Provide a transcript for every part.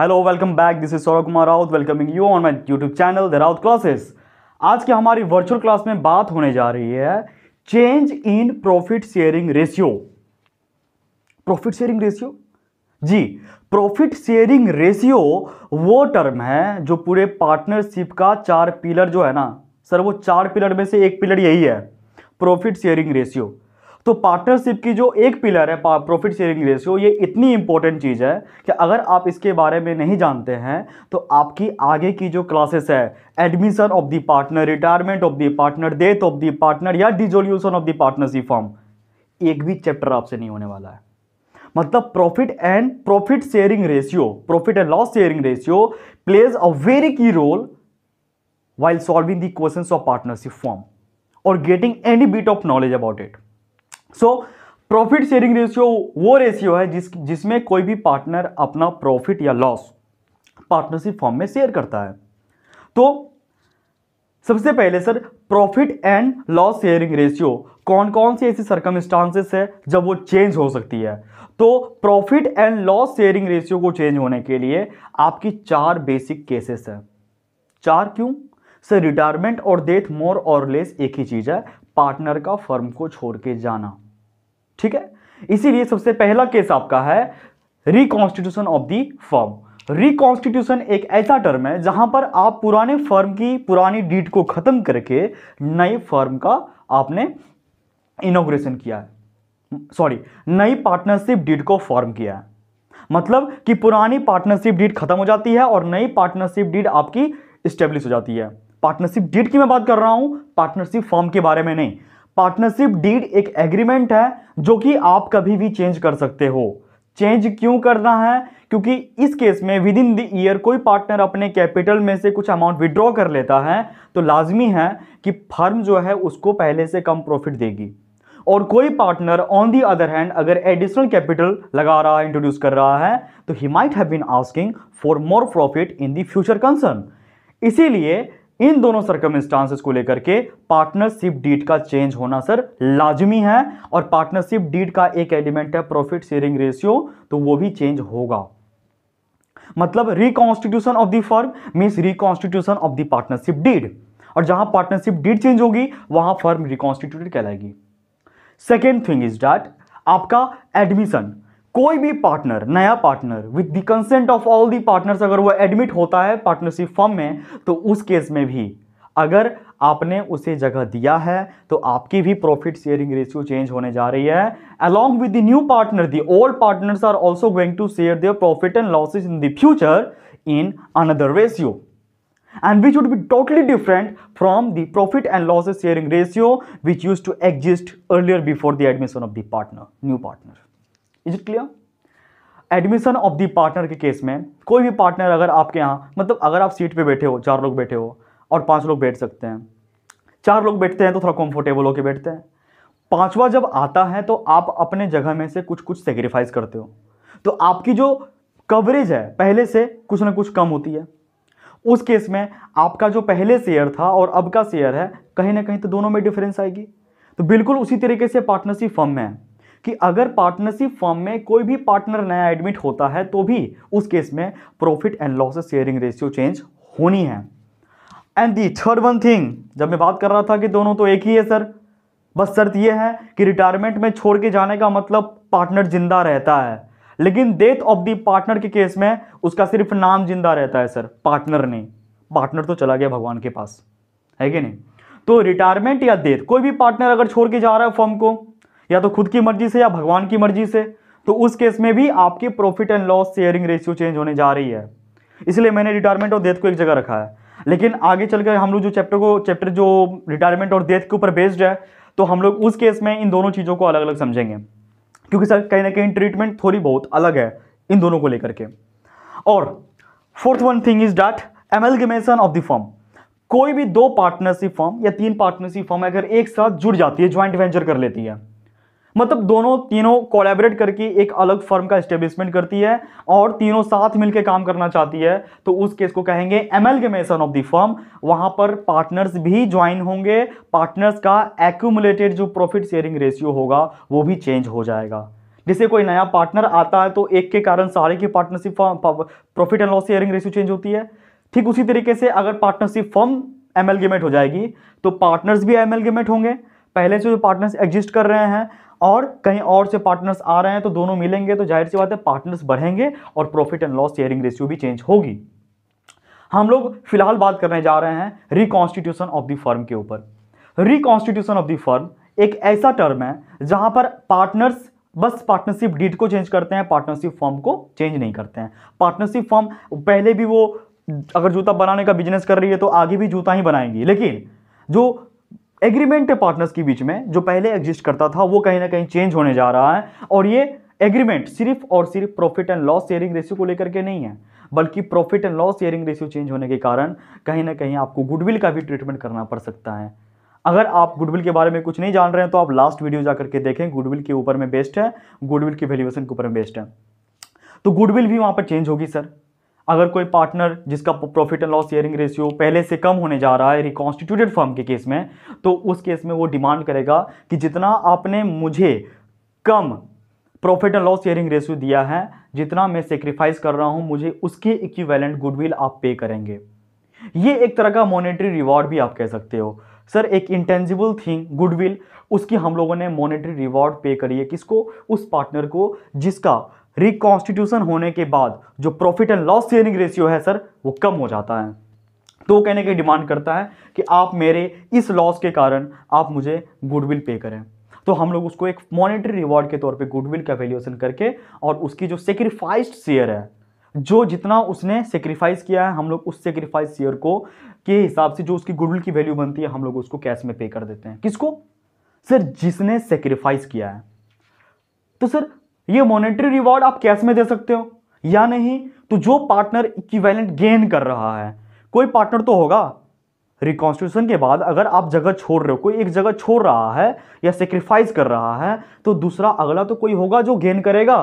hello welcome back this is Saurabh Kumar Raut welcoming you on my YouTube channel the Raut classes आज की हमारी virtual class में बात होने जा रही है change in profit sharing ratio profit sharing ratio जी प्रॉफिट शेयरिंग रेशियो वो टर्म है जो पूरे पार्टनरशिप का चार पिलर जो है ना सर वो चार पिलर में से एक पिलर यही है प्रॉफिट शेयरिंग रेशियो तो पार्टनरशिप की जो एक पिलर है प्रॉफिट शेयरिंग रेशियो ये इतनी इंपॉर्टेंट चीज़ है कि अगर आप इसके बारे में नहीं जानते हैं तो आपकी आगे की जो क्लासेस है admission of the partner retirement of the partner death of the partner या dissolution of the partnership firm एक भी चैप्टर आपसे नहीं होने वाला है मतलब profit and profit sharing ratio profit and loss sharing ratio plays a very key role while solving the question of partnership firm और getting any bit of knowledge about it so profit sharing ratio वो ratio है जिस जिसमें कोई भी partner अपना profit या loss partnership firm में शेयर करता है तो सबसे पहले sir profit and loss sharing ratio कौन कौन सी ऐसी सर्कमस्टांसेस है जब वो चेंज हो सकती है तो profit and loss sharing ratio को चेंज होने के लिए आपकी चार बेसिक केसेस हैं चार क्यों सर रिटायरमेंट और डेथ मोर और लेस एक ही चीज़ है पार्टनर का फर्म को छोड़ के जाना ठीक है इसीलिए सबसे पहला केस आपका है reconstitution of the firm reconstitution एक ऐसा टर्म है जहां पर आप पुराने फर्म की पुरानी डीट को खत्म करके नए फर्म का आपने इनोग्रेशन किया है सॉरी नई पार्टनरशिप डीट को फॉर्म किया है मतलब कि पुरानी पार्टनरशिप डीट खत्म हो जाती है और नई पार्टनरशिप डीट आपकी स्टेब्लिश हो जाती है पार्टनरशिप डीट की मैं बात कर रहा हूं पार्टनरशिप फॉर्म के बारे में नहीं पार्टनरशिप डीड एक एग्रीमेंट है जो कि आप कभी भी चेंज कर सकते हो चेंज क्यों करना है क्योंकि इस केस में विद इन द ईयर कोई पार्टनर अपने कैपिटल में से कुछ अमाउंट विड्रॉ कर लेता है तो लाजमी है कि फर्म जो है उसको पहले से कम प्रॉफिट देगी और कोई partner on the other hand अगर एडिशनल कैपिटल लगा रहा है इंट्रोड्यूस कर रहा है तो he might have been asking for more profit in the future concern इसीलिए इन दोनों इंस्टांसिस को लेकर के पार्टनरशिप डीड का चेंज होना सर लाजमी है और पार्टनरशिप डीड का एक एलिमेंट है प्रॉफिट शेयरिंग रेशियो तो वो भी चेंज होगा मतलब reconstitution of the firm means reconstitution of the partnership deed और जहां पार्टनरशिप डीड चेंज होगी वहां फर्म रिकॉन्स्टिट्यूटेड कहलाएगी सेकेंड थिंग इज डैट आपका एडमिशन कोई भी पार्टनर नया partner with the consent of all the partners अगर वो एडमिट होता है पार्टनरशिप फॉर्म में तो उस केस में भी अगर आपने उसे जगह दिया है तो आपकी भी प्रॉफिट शेयरिंग रेशियो चेंज होने जा रही है along with the new partner the old partners are also going to share their profit and losses in the future in another ratio and which would be totally different from the profit and losses sharing ratio which use to exist earlier before the admission of the partner new partner is it clear admission of the partner के case में कोई भी partner अगर आपके यहाँ मतलब अगर आप सीट पे बैठे हो चार लोग बैठे हो और पांच लोग बैठ सकते हैं चार लोग बैठते हैं तो थोड़ा कंफर्टेबल होकर बैठते हैं पांचवा जब आता है तो आप अपने जगह में से कुछ कुछ सेक्रीफाइस करते हो तो आपकी जो कवरेज है पहले से कुछ ना कुछ कम होती है उस केस में आपका जो पहले शेयर था और अब का शेयर है कहीं ना कहीं तो दोनों में डिफरेंस आएगी तो बिल्कुल उसी तरीके से पार्टनरशिप फर्म में है कि अगर पार्टनरशिप फॉर्म में कोई भी पार्टनर नया एडमिट होता है तो भी उस केस में profit and losses sharing ratio change होनी है and the third one thing जब मैं बात कर रहा था कि दोनों तो एक ही है सर बस शर्त यह है कि रिटायरमेंट में छोड़ के जाने का मतलब पार्टनर जिंदा रहता है लेकिन डेथ ऑफ दी पार्टनर के केस में उसका सिर्फ नाम जिंदा रहता है सर पार्टनर नहीं पार्टनर तो चला गया भगवान के पास है कि नहीं तो रिटायरमेंट या डेथ कोई भी पार्टनर अगर छोड़ के जा रहा है फॉर्म को या तो खुद की मर्जी से या भगवान की मर्जी से तो उस केस में भी आपकी profit and loss sharing ratio change होने जा रही है इसलिए मैंने रिटायरमेंट और डेथ को एक जगह रखा है लेकिन आगे चलकर हम लोग जो चैप्टर को चैप्टर जो रिटायरमेंट और डेथ के ऊपर बेस्ड है तो हम लोग उस केस में इन दोनों चीज़ों को अलग अलग समझेंगे क्योंकि सर कहीं ना कहीं ट्रीटमेंट थोड़ी बहुत अलग है इन दोनों को लेकर के और fourth one thing is that amalgamation of the firm कोई भी दो पार्टनरशिप फॉर्म या तीन पार्टनरशिप फॉर्म अगर एक साथ जुड़ जाती है ज्वाइंट वेंचर कर लेती है मतलब दोनों तीनों कोलेबरेट करके एक अलग फर्म का स्टेब्लिशमेंट करती है और तीनों साथ मिलकर काम करना चाहती है तो उस केस को कहेंगे एमएलगेमेशन ऑफ द फर्म वहां पर पार्टनर्स भी ज्वाइन होंगे पार्टनर्स का एक्यूमुलेटेड जो प्रॉफिट शेयरिंग रेशियो होगा वो भी चेंज हो जाएगा जैसे कोई नया पार्टनर आता है तो एक के कारण सारे की partnership profit and loss sharing ratio change होती है ठीक उसी तरीके से अगर पार्टनरशिप फर्म एमएलगेमेट हो जाएगी तो पार्टनर्स भी एमएलगेमेट होंगे पहले से जो पार्टनर्स एग्जिस्ट कर रहे हैं और कहीं और से पार्टनर्स आ रहे हैं तो दोनों मिलेंगे तो जाहिर सी बात है पार्टनर्स बढ़ेंगे और profit and loss sharing ratio भी चेंज होगी हम लोग फिलहाल बात करने जा रहे हैं रिकॉन्स्टिट्यूशन ऑफ द फर्म के ऊपर रिकॉन्स्टिट्यूशन ऑफ द फर्म एक ऐसा टर्म है जहां पर पार्टनर्स बस पार्टनरशिप डीड को चेंज करते हैं पार्टनरशिप फॉर्म को चेंज नहीं करते हैं पार्टनरशिप फॉर्म पहले भी वो अगर जूता बनाने का बिजनेस कर रही है तो आगे भी जूता ही बनाएंगी लेकिन जो एग्रीमेंट है पार्टनर्स के बीच में जो पहले एग्जिस्ट करता था वो कहीं ना कहीं चेंज होने जा रहा है और ये एग्रीमेंट सिर्फ और सिर्फ profit and loss sharing ratio को लेकर के नहीं है बल्कि profit and loss sharing ratio change होने के कारण कहीं ना कहीं आपको गुडविल का भी ट्रीटमेंट करना पड़ सकता है अगर आप गुडविल के बारे में कुछ नहीं जान रहे हैं तो आप लास्ट वीडियो जा करके देखें गुडविल के ऊपर में बेस्ट है गुडविल की वैल्यूएशन के ऊपर में बेस्ट है तो गुडविल भी वहाँ पर चेंज होगी सर अगर कोई पार्टनर जिसका profit and loss sharing ratio पहले से कम होने जा रहा है रिकॉन्स्टिट्यूटेड फर्म के केस में तो उस केस में वो डिमांड करेगा कि जितना आपने मुझे कम profit and loss sharing ratio दिया है जितना मैं सेक्रीफाइस कर रहा हूँ मुझे उसके इक्वेलेंट गुडविल आप पे करेंगे ये एक तरह का मॉनेटरी रिवॉर्ड भी आप कह सकते हो सर एक इंटेंजिबल थिंग गुडविल उसकी हम लोगों ने मॉनेटरी रिवॉर्ड पे करी है किसको उस पार्टनर को जिसका रिकॉन्स्टिट्यूशन होने के बाद जो profit and loss sharing ratio है सर वो कम हो जाता है तो कहने की डिमांड करता है कि आप मेरे इस लॉस के कारण आप मुझे गुडविल पे करें तो हम लोग उसको एक मॉनेटरी रिवॉर्ड के तौर पे गुडविल का वैल्यूएशन करके और उसकी जो सेक्रीफाइस्ड शेयर है जो जितना उसने सेक्रीफाइस किया है हम लोग उस सेक्रीफाइस शेयर को के हिसाब से जो उसकी गुडविल की वैल्यू बनती है हम लोग उसको कैश में पे कर देते हैं किसको सर जिसने सेक्रीफाइस किया है तो सर ये मॉनेटरी रिवॉर्ड आप कैश में दे सकते हो या नहीं तो जो पार्टनर इक्विवेलेंट गेन कर रहा है कोई पार्टनर तो होगा रिकॉन्स्टिट्यूशन के बाद अगर आप जगह छोड़ रहे हो कोई एक जगह छोड़ रहा है या सेक्रीफाइस कर रहा है तो दूसरा अगला तो कोई होगा जो गेन करेगा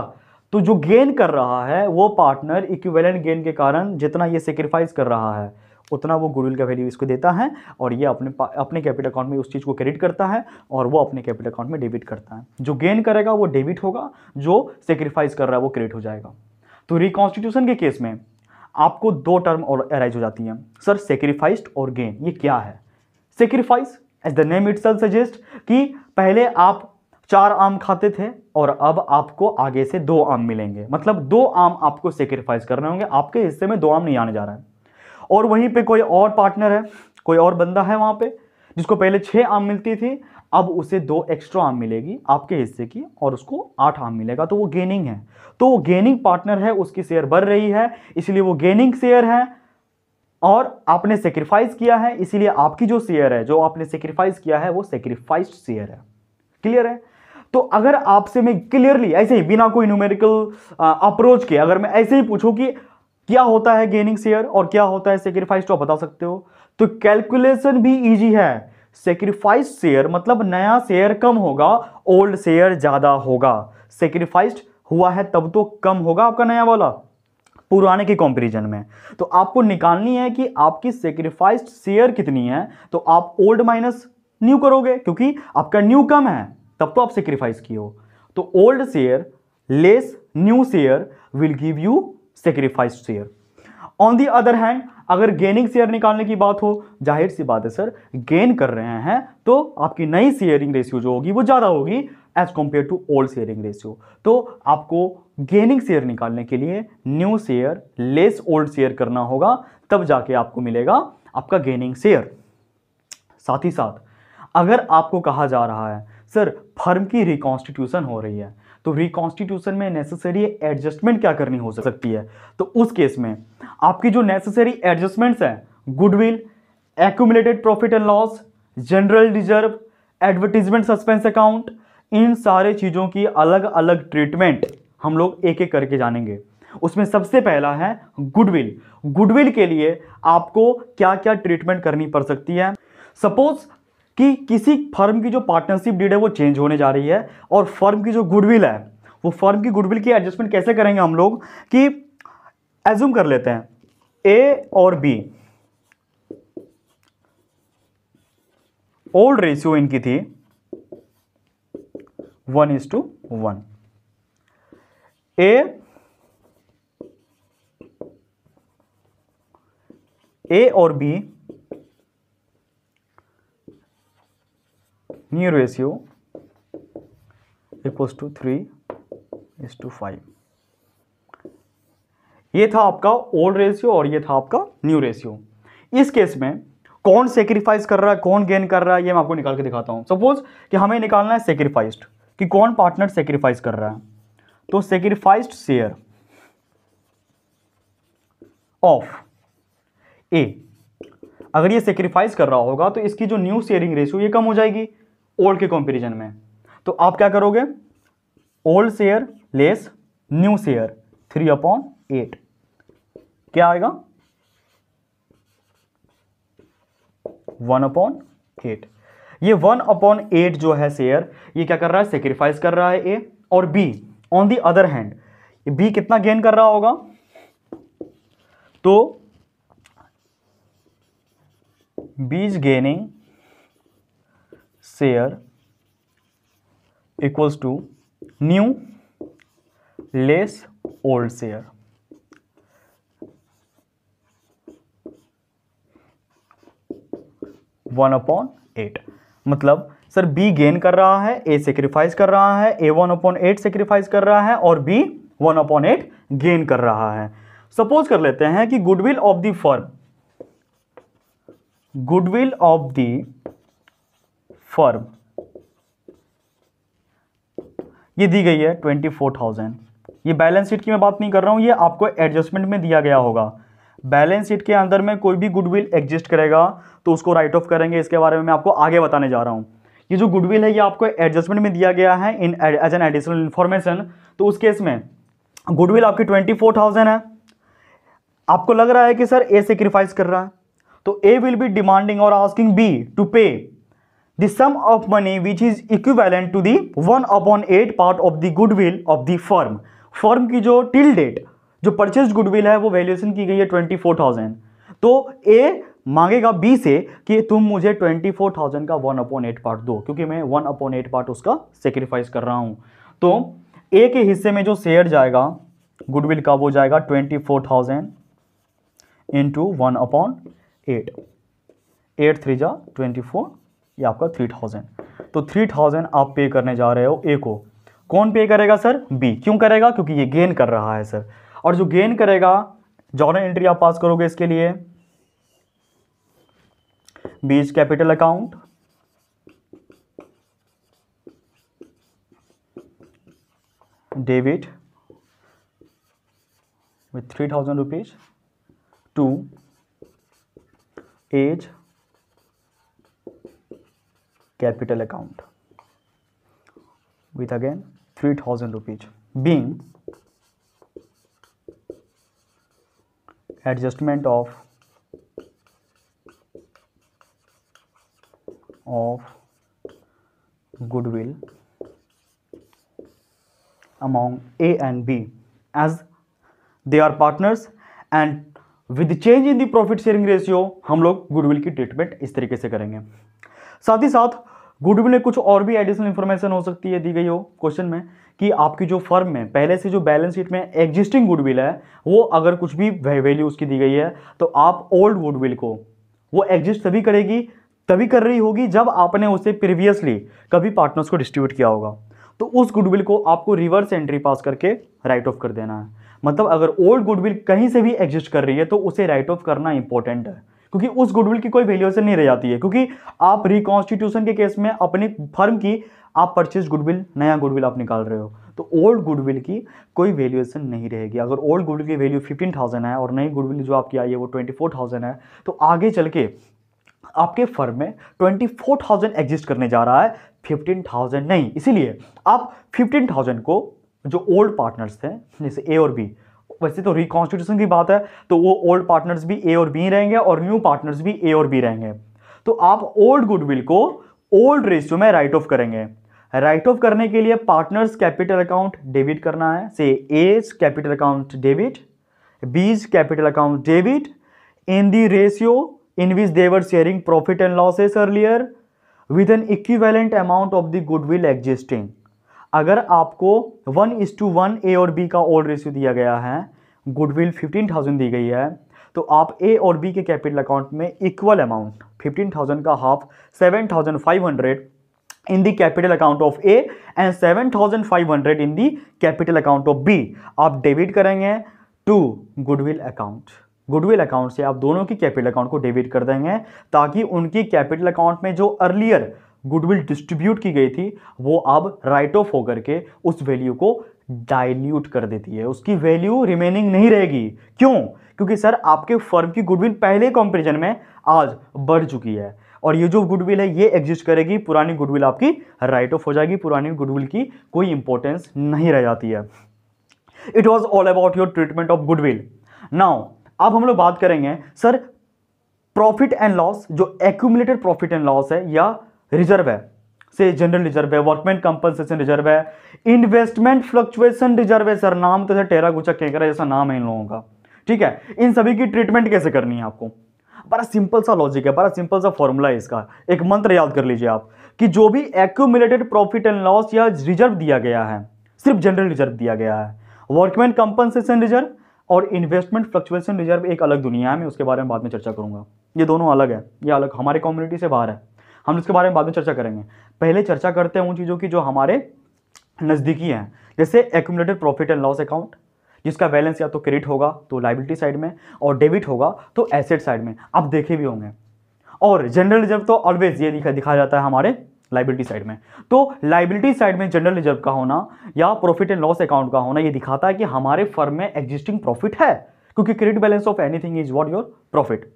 तो जो गेन कर रहा है वो पार्टनर इक्विवेलेंट गेन के कारण जितना ये सेक्रीफाइस कर रहा है उतना वो गुडविल का वैल्यू इसको देता है और ये अपने अपने कैपिटल अकाउंट में उस चीज़ को क्रेडिट करता है और वो अपने कैपिटल अकाउंट में डेबिट करता है जो गेन करेगा वो डेबिट होगा जो सेक्रीफाइस कर रहा है वो क्रेडिट हो जाएगा तो रिकॉन्स्टिट्यूशन के केस में आपको दो टर्म और अराइज हो जाती हैं सर सेक्रीफाइस्ड और गेन ये क्या है sacrifice as the name it suggest कि पहले आप चार आम खाते थे और अब आपको आगे से दो आम मिलेंगे मतलब दो आम आपको सेक्रीफाइस करने होंगे आपके हिस्से में दो आम नहीं आने जा रहा है और वहीं पे कोई और पार्टनर है कोई और बंदा है वहाँ पे जिसको पहले छः आम मिलती थी अब उसे दो एक्स्ट्रा आम मिलेगी आपके हिस्से की और उसको आठ आम मिलेगा तो वो गेनिंग है तो वो गेनिंग पार्टनर है उसकी शेयर बढ़ रही है इसलिए वो गेनिंग शेयर है और आपने सेक्रीफाइस किया है इसीलिए आपकी जो शेयर है जो आपने सेक्रीफाइस किया है वो सेक्रीफाइस्ड शेयर है क्लियर है तो अगर आपसे मैं क्लियरली ऐसे ही बिना कोई न्यूमेरिकल अप्रोच के अगर मैं ऐसे ही पूछूं कि क्या होता है गेनिंग शेयर और क्या होता है सेक्रीफाइस तो आप बता सकते हो तो कैलकुलेशन भी ईजी है सेक्रीफाइस शेयर मतलब नया शेयर कम होगा ओल्ड शेयर ज़्यादा होगा सेक्रीफाइस्ड हुआ है तब तो कम होगा आपका नया वाला पुराने के कंपैरिजन में तो आपको निकालनी है कि आपकी सेक्रीफाइस शेयर कितनी है तो आप ओल्ड माइनस न्यू करोगे क्योंकि आपका न्यू कम है तब तो आप सेक्रीफाइस की हो तो old share less new share will give you sacrifice share on the other hand अगर गेनिंग शेयर निकालने की बात हो जाहिर सी बात है सर गेन कर रहे हैं तो आपकी नई शेयरिंग रेशियो जो होगी वो ज़्यादा होगी as compare to old sharing ratio तो आपको गेनिंग शेयर निकालने के लिए new share less old share करना होगा तब जाके आपको मिलेगा आपका गेनिंग शेयर साथ ही साथ अगर आपको कहा जा रहा है सर फर्म की रिकॉन्स्टिट्यूशन हो रही है तो रिकॉन्स्टिट्यूशन में नेसेसरी एडजस्टमेंट क्या करनी हो सकती है तो उस केस में आपकी जो नेसेसरी एडजस्टमेंट्स हैं goodwill accumulated profit and loss general reserve advertisement suspense account इन सारे चीज़ों की अलग अलग ट्रीटमेंट हम लोग एक एक करके जानेंगे उसमें सबसे पहला है गुडविल गुडविल के लिए आपको क्या क्या ट्रीटमेंट करनी पड़ सकती है सपोज कि किसी फर्म की जो पार्टनरशिप डीड है वो चेंज होने जा रही है और फर्म की जो गुडविल है वो फर्म की गुडविल की एडजस्टमेंट कैसे करेंगे हम लोग कि एज्यूम कर लेते हैं ए और बी ओल्ड रेशियो इनकी थी one is to one A A और B new ratio equals to three is to five ये था आपका ओल्ड रेशियो और ये था आपका न्यू रेशियो इस केस में कौन सेक्रीफाइस कर रहा है कौन गेन कर रहा है ये मैं आपको निकाल के दिखाता हूँ सपोज कि हमें निकालना है सेक्रीफाइस्ड कि कौन पार्टनर सेक्रीफाइस कर रहा है तो सेक्रीफाइस्ड शेयर ऑफ ए अगर ये सेक्रीफाइस कर रहा होगा तो इसकी जो न्यू शेयरिंग रेशियो ये कम हो जाएगी ओल्ड के कंपैरिजन में तो आप क्या करोगे old share less new share three upon eight क्या आएगा वन अपॉन एट ये वन अपॉन एट जो है शेयर ये क्या कर रहा है सेक्रीफाइस कर रहा है ए और B on the other hand B कितना गेन कर रहा होगा तो B's gaining share equals to new less old share one upon eight मतलब सर बी गेन कर रहा है ए सेक्रीफाइस कर रहा है A one upon eight sacrifice कर रहा है और B one upon eight gain कर रहा है सपोज कर लेते हैं कि goodwill of the firm goodwill of the firm ये दी गई है ट्वेंटी फोर थाउजेंड ये बैलेंस शीट की मैं बात नहीं कर रहा हूं ये आपको एडजस्टमेंट में दिया गया होगा बैलेंस शीट के अंदर में कोई भी गुडविल एग्जिस्ट करेगा तो उसको राइट ऑफ करेंगे इसके बारे में मैं आपको आगे बताने जा रहा हूं ये जो गुडविल है ये आपको एडजस्टमेंट में दिया गया है in as an additional information तो उस केस में गुडविल आपकी ट्वेंटी फोर थाउजेंड है आपको लग रहा है कि सर ए सेक्रीफाइस कर रहा है तो ए विल बी डिमांडिंग और asking B to pay the sum of money which is equivalent to the one upon eight part of the goodwill of the firm firm की जो टिल डेट जो purchase goodwill है वो valuation की गई है twenty four thousand तो ए मांगेगा बी से कि तुम मुझे ट्वेंटी फोर थाउजेंड का वन अपॉन एट पार्ट दो क्योंकि मैं वन अपॉन एट पार्ट उसका सेक्रीफाइस कर रहा हूँ तो ए के हिस्से में जो शेयर जाएगा गुडविल का वो जाएगा twenty four thousand into one upon eight eight three जा ट्वेंटी फोर ये आपका थ्री थाउजेंड तो थ्री थाउजेंड आप पे करने जा रहे हो ए को कौन पे करेगा सर बी क्यों करेगा क्योंकि ये गेन कर रहा है सर और जो गेन करेगा जॉर्नल एंट्री आप पास करोगे इसके लिए B's capital account debit with three thousand rupees to A's capital account with again 3000 rupees being adjustment of of goodwill among A and B as they are partners and with change in the profit sharing ratio हम लोग goodwill की treatment इस तरीके से करेंगे साथ ही साथ goodwill में कुछ और भी एडिशनल इन्फॉर्मेशन हो सकती है दी गई हो क्वेश्चन में कि आपकी जो फर्म में पहले से जो बैलेंस शीट में एग्जिस्टिंग गुडविल है वो अगर कुछ भी वैल्यू उसकी दी गई है तो आप ओल्ड गुडविल को वो एग्जिस्ट तभी करेगी तभी कर रही होगी जब आपने उसे प्रीवियसली कभी पार्टनर्स को डिस्ट्रीब्यूट किया होगा तो उस गुडविल को आपको रिवर्स एंट्री पास करके राइट ऑफ कर देना है मतलब अगर ओल्ड गुडविल कहीं से भी एग्जिस्ट कर रही है तो उसे राइट ऑफ करना इंपॉर्टेंट है क्योंकि उस गुडविल की कोई वैल्यूएशन नहीं रह जाती है क्योंकि आप रिकॉन्स्टिट्यूशन के केस में अपनी फर्म की आप परचेज गुडविल नया गुडविल आप निकाल रहे हो तो ओल्ड गुडविल की कोई वैल्यूएशन नहीं रहेगी अगर ओल्ड गुडविल की वैल्यू फिफ्टीन थाउजेंड है और नई गुडविल जो आपकी आई है वो ट्वेंटी फोर थाउजेंड है तो आगे चल के आपके फर्म में ट्वेंटी फोर थाउजेंड एग्जिस्ट करने जा रहा है फिफ्टीन थाउजेंड नहीं इसीलिए आप फिफ्टीन थाउजेंड को जो ओल्ड पार्टनर्स थे जैसे ए और बी वैसे तो रिकॉन्स्टिट्यूशन की बात है तो वो ओल्ड पार्टनर्स भी ए और बी रहेंगे और न्यू पार्टनर्स भी ए और बी रहेंगे तो आप ओल्ड गुडविल को ओल्ड रेशियो में राइट ऑफ करेंगे राइट ऑफ करने के लिए पार्टनर्स कैपिटल अकाउंट डेबिट करना है से A's capital account debit B's capital account debit in the ratio in which they were sharing profit and losses earlier with an equivalent amount of the goodwill existing अगर आपको one is to one A और B का old ratio दिया गया है goodwill fifteen thousand दी गई है तो आप ए और बी के कैपिटल अकाउंट में इक्वल अमाउंट फिफ्टीन थाउजेंड का half seven thousand five hundred in the capital account of A and seven thousand five hundred in the capital account of B आप debit करेंगे to goodwill account goodwill account से आप दोनों की capital account को debit कर देंगे ताकि उनकी कैपिटल अकाउंट में जो अर्लियर गुडविल डिस्ट्रीब्यूट की गई थी वो अब राइट ऑफ होकर के उस वैल्यू को डाइल्यूट कर देती है उसकी वैल्यू रिमेनिंग नहीं रहेगी क्यों क्योंकि सर आपके फर्म की गुडविल पहले कंपेरिजन में आज बढ़ चुकी है और ये जो गुडविल है ये एग्जिस्ट करेगी पुरानी गुडविल आपकी राइट ऑफ हो जाएगी पुरानी गुडविल की कोई इंपॉर्टेंस नहीं रह जाती है it was all about your treatment of goodwill now अब हम लोग बात करेंगे सर प्रॉफिट एंड लॉस जो एक्यूमुलेटेड प्रॉफिट एंड लॉस है या रिजर्व है से जनरल रिजर्व है वर्कमैन कंपनसेशन रिजर्व है इन्वेस्टमेंट फ्लक्चुएशन रिजर्व है सर नाम तो सर टेरा गुचा केकरा जैसा नाम है इन लोगों का ठीक है इन सभी की ट्रीटमेंट कैसे करनी है आपको बड़ा सिंपल सा लॉजिक है बड़ा सिंपल सा फॉर्मूला है इसका एक मंत्र याद कर लीजिए आप कि जो भी एक्यूमुलेटेड प्रॉफिट एंड लॉस या रिजर्व दिया गया है सिर्फ जनरल रिजर्व दिया गया है वर्कमैन कंपनसेशन रिजर्व और इन्वेस्टमेंट फ्लक्चुएशन रिजर्व एक अलग दुनिया है मैं उसके बारे में बाद में चर्चा करूंगा ये दोनों अलग है ये अलग हमारे कम्युनिटी से बाहर है हम इसके बारे में बाद में चर्चा करेंगे पहले चर्चा करते हैं उन चीज़ों की जो हमारे नज़दीकी हैं जैसे accumulated profit and loss account जिसका बैलेंस या तो क्रेडिट होगा तो लाइबिलिटी साइड में और डेबिट होगा तो एसेट साइड में आप देखे भी होंगे और जनरल रिजर्व तो ऑलवेज ये दिखा दिखा जाता है हमारे लाइबिलिटी साइड में तो लाइबिलिटी साइड में जनरल रिजर्व का होना या प्रॉफिट एंड लॉस अकाउंट का होना ये दिखाता है कि हमारे फर्म में एग्जिस्टिंग प्रॉफिट है क्योंकि credit balance of anything is what your profit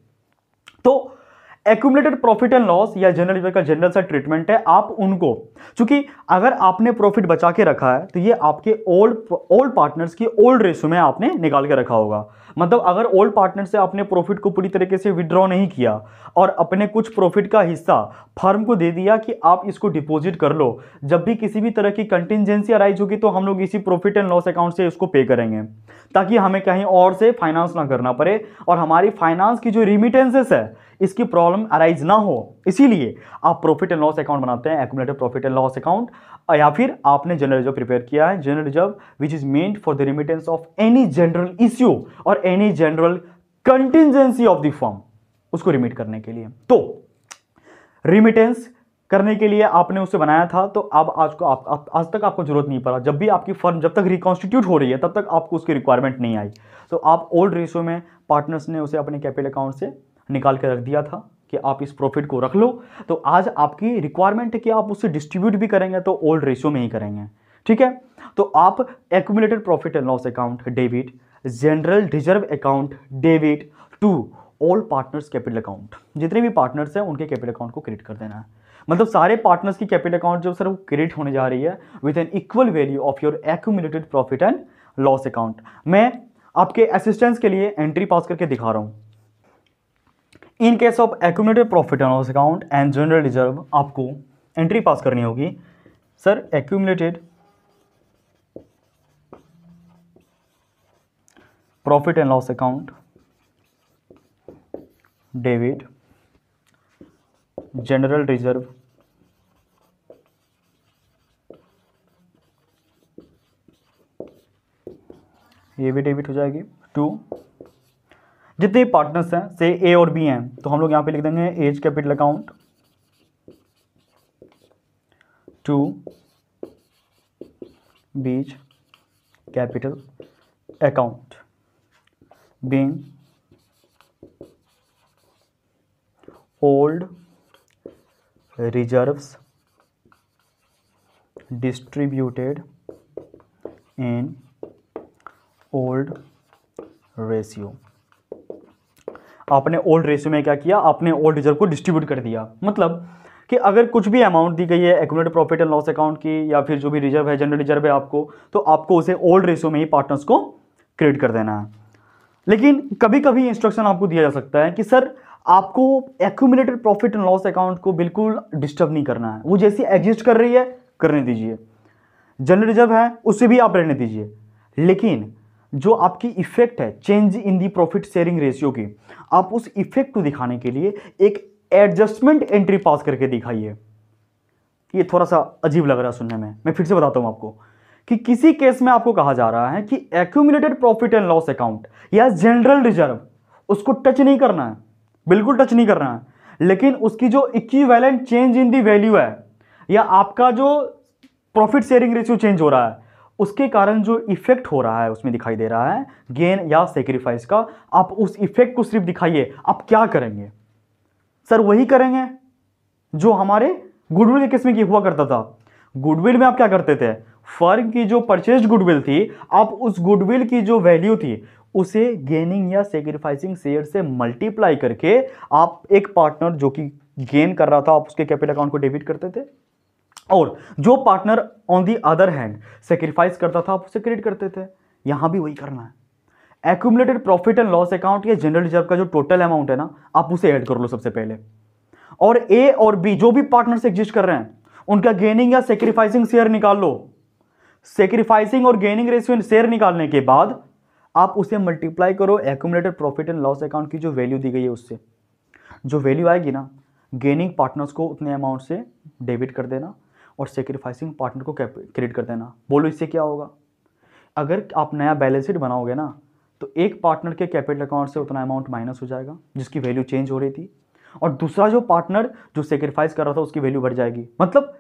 तो एक्यूमलेटेड प्रॉफिट एंड लॉस या जनरल का जनरल सा ट्रीटमेंट है आप उनको क्योंकि अगर आपने प्रॉफिट बचा के रखा है तो ये आपके ओल्ड ओल्ड पार्टनर्स की ओल्ड रेशो में आपने निकाल के रखा होगा मतलब अगर ओल्ड पार्टनर से आपने प्रॉफिट को पूरी तरीके से विड्रॉ नहीं किया और अपने कुछ प्रॉफिट का हिस्सा फर्म को दे दिया कि आप इसको डिपॉजिट कर लो जब भी किसी भी तरह की कंटिजेंसी अराइज होगी तो हम लोग इसी प्रॉफिट एंड लॉस अकाउंट से इसको पे करेंगे ताकि हमें कहीं और से फाइनेंस ना करना पड़े और हमारी फाइनेंस की जो रिमिटेंसेस है इसकी प्रॉब्लम अराइज ना हो इसीलिए आप प्रॉफिट एंड लॉस अकाउंट बनाते हैं accumulative profit and loss account या फिर आपने जनरल रिजर्व प्रिपेयर किया है general reserve which is meant for the remittance of any general issue और any general contingency of the firm उसको रिमिट करने के लिए तो रिमिटेंस करने के लिए आपने उसे बनाया था तो अब आज को आप, आप आज तक आपको जरूरत नहीं पड़ा जब भी आपकी फर्म जब तक रिकॉन्स्टिट्यूट हो रही है तब तक आपको उसकी रिक्वायरमेंट नहीं आई तो आप ओल्ड रेशो में पार्टनर्स ने उसे अपने कैपिटल अकाउंट से निकाल के रख दिया था कि आप इस प्रॉफिट को रख लो तो आज आपकी रिक्वायरमेंट है कि आप उससे डिस्ट्रीब्यूट भी करेंगे तो ओल्ड रेशियो में ही करेंगे ठीक है तो आप accumulated profit and loss account debit general reserve account debit to all partners capital account जितने भी पार्टनर्स हैं उनके कैपिटल अकाउंट को क्रिएट कर देना है मतलब सारे पार्टनर्स की कैपिटल अकाउंट जो सर वो क्रिएट होने जा रही है with an equal value of your accumulated profit and loss account मैं आपके असिस्टेंस के लिए एंट्री पास करके दिखा रहा हूँ in case of accumulated profit and loss account and general reserve आपको एंट्री पास करनी होगी sir accumulated profit and loss account debit general reserve ये भी डेबिट हो जाएगी टू जितने पार्टनर्स हैं से ए और बी हैं तो हम लोग यहाँ पे लिख देंगे A's capital account to B's capital account being old reserves distributed in old ratio आपने ओल्ड रेशियो में क्या किया आपने ओल्ड रिजर्व को डिस्ट्रीब्यूट कर दिया मतलब कि अगर कुछ भी अमाउंट दी गई है accumulate profit and loss account की या फिर जो भी रिजर्व है जनरल रिजर्व है आपको तो आपको उसे ओल्ड रेशियो में ही पार्टनर्स को क्रिएट कर देना है लेकिन कभी कभी इंस्ट्रक्शन आपको दिया जा सकता है कि सर आपको accumulated profit and loss account को बिल्कुल डिस्टर्ब नहीं करना है वो जैसी एग्जिस्ट कर रही है करने दीजिए जनरल रिजर्व है उससे भी आप रहने दीजिए लेकिन जो आपकी इफेक्ट है change in the profit sharing ratio की आप उस इफेक्ट को दिखाने के लिए एक एडजस्टमेंट एंट्री पास करके दिखाइए ये थोड़ा सा अजीब लग रहा है सुनने में मैं फिर से बताता हूँ आपको कि किसी केस में आपको कहा जा रहा है कि accumulated profit and loss account या जनरल रिजर्व उसको टच नहीं करना है बिल्कुल टच नहीं करना है लेकिन उसकी जो equivalent change in the value है या आपका जो प्रॉफिट शेयरिंग रेशियो चेंज हो रहा है उसके कारण जो इफेक्ट हो रहा है उसमें दिखाई दे रहा है गेन या सेक्रीफाइस का आप उस इफेक्ट को सिर्फ दिखाइए आप क्या करेंगे सर वही करेंगे जो हमारे गुडविल के किस्म की हुआ करता था गुडविल में आप क्या करते थे फर्म की जो परचेज गुडविल थी आप उस गुडविल की जो वैल्यू थी उसे गेनिंग या सेक्रीफाइसिंग शेयर से मल्टीप्लाई करके आप एक पार्टनर जो कि गेन कर रहा था आप उसके कैपिटल अकाउंट को डेबिट करते थे और जो partner on the other hand sacrifice करता था आप उसे क्रेडिट करते थे यहाँ भी वही करना है accumulated profit and loss account या जनरल रिजर्व का जो टोटल अमाउंट है ना आप उसे ऐड कर लो सबसे पहले और ए और बी जो भी पार्टनर्स एग्जिस्ट कर रहे हैं उनका गेनिंग या सेक्रीफाइसिंग शेयर निकाल लो सेक्रीफाइसिंग और गेनिंग रेशियो शेयर निकालने के बाद आप उसे मल्टीप्लाई करो accumulated profit and loss account की जो वैल्यू दी गई है उससे जो वैल्यू आएगी ना गेनिंग पार्टनर्स को उतने अमाउंट से डेबिट कर देना और सेक्रीफाइसिंग पार्टनर को क्रिएट कर देना बोलो इससे क्या होगा अगर आप नया बैलेंस शीट बनाओगे ना तो एक पार्टनर के कैपिटल अकाउंट से उतना अमाउंट माइनस हो जाएगा जिसकी वैल्यू चेंज हो रही थी और दूसरा जो पार्टनर जो सेक्रीफाइस कर रहा था उसकी वैल्यू बढ़ जाएगी मतलब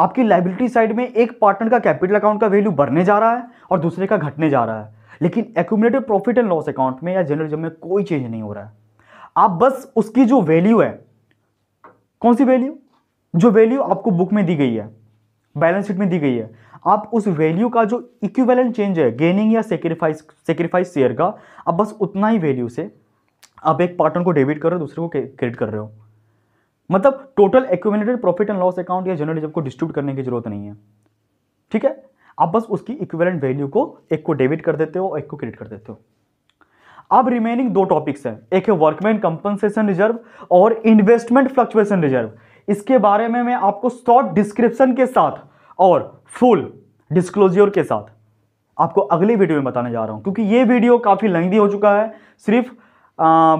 आपकी लाइबिलिटी साइड में एक पार्टनर का कैपिटल अकाउंट का वैल्यू बढ़ने जा रहा है और दूसरे का घटने जा रहा है लेकिन accumulated profit and loss account में या जनरल जब में कोई चेंज नहीं हो रहा है आप बस उसकी जो वैल्यू है कौन सी वैल्यू जो वैल्यू आपको बुक में दी गई है बैलेंस शीट में दी गई है आप उस वैल्यू का जो इक्विवेलेंट चेंज है गेनिंग या सेक्रीफाइस सेक्रीफाइस शेयर का अब बस उतना ही वैल्यू से आप एक पार्टनर को डेबिट कर रहे हो दूसरे को क्रेडिट कर रहे हो मतलब total accumulated profit and loss account या जनरली आपको को डिस्ट्रीब्यूट करने की जरूरत नहीं है ठीक है आप बस उसकी इक्विवेलेंट वैल्यू को एक को डेबिट कर देते हो और एक को क्रेडिट कर देते हो अब रिमेनिंग दो टॉपिक्स हैं एक है वर्कमैन कंपनसेशन रिजर्व और इन्वेस्टमेंट फ्लक्चुएशन रिजर्व इसके बारे में मैं आपको शॉर्ट डिस्क्रिप्शन के साथ और फुल डिस्क्लोजर के साथ आपको अगले वीडियो में बताने जा रहा हूँ क्योंकि ये वीडियो काफ़ी लंबी हो चुका है सिर्फ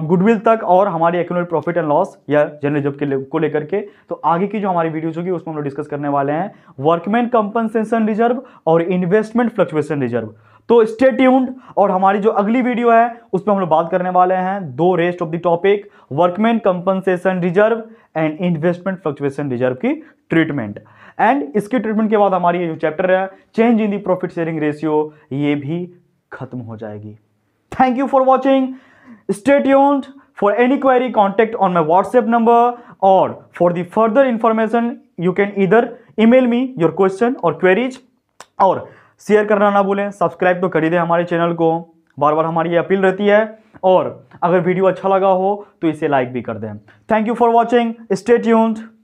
गुडविल तक और हमारी इकोनॉमिक प्रॉफिट एंड लॉस या जनरल जब के ले, को लेकर के तो आगे की जो हमारी वीडियोज होगी उसमें हम लोग डिस्कस करने वाले हैं वर्कमैन कंपनसेशन रिजर्व और इन्वेस्टमेंट फ्लक्चुएशन रिजर्व तो स्टे ट्यून्ड और हमारी जो अगली वीडियो है उसमें हम लोग बात करने वाले हैं दो rest of the topic workman compensation reserve and investment fluctuation reserve की ट्रीटमेंट एंड इसके ट्रीटमेंट के बाद हमारी जो चैप्टर है change in the profit sharing ratio ये भी खत्म हो जाएगी thank you for watching stay for any query contact on on WhatsApp number और for for further information you can either email me your question और queries और share करना ना भूलें सब्सक्राइब तो कर ही दें हमारे चैनल को बार बार हमारी ये अपील रहती है और अगर वीडियो अच्छा लगा हो तो इसे लाइक भी कर दें thank you for watching stay tuned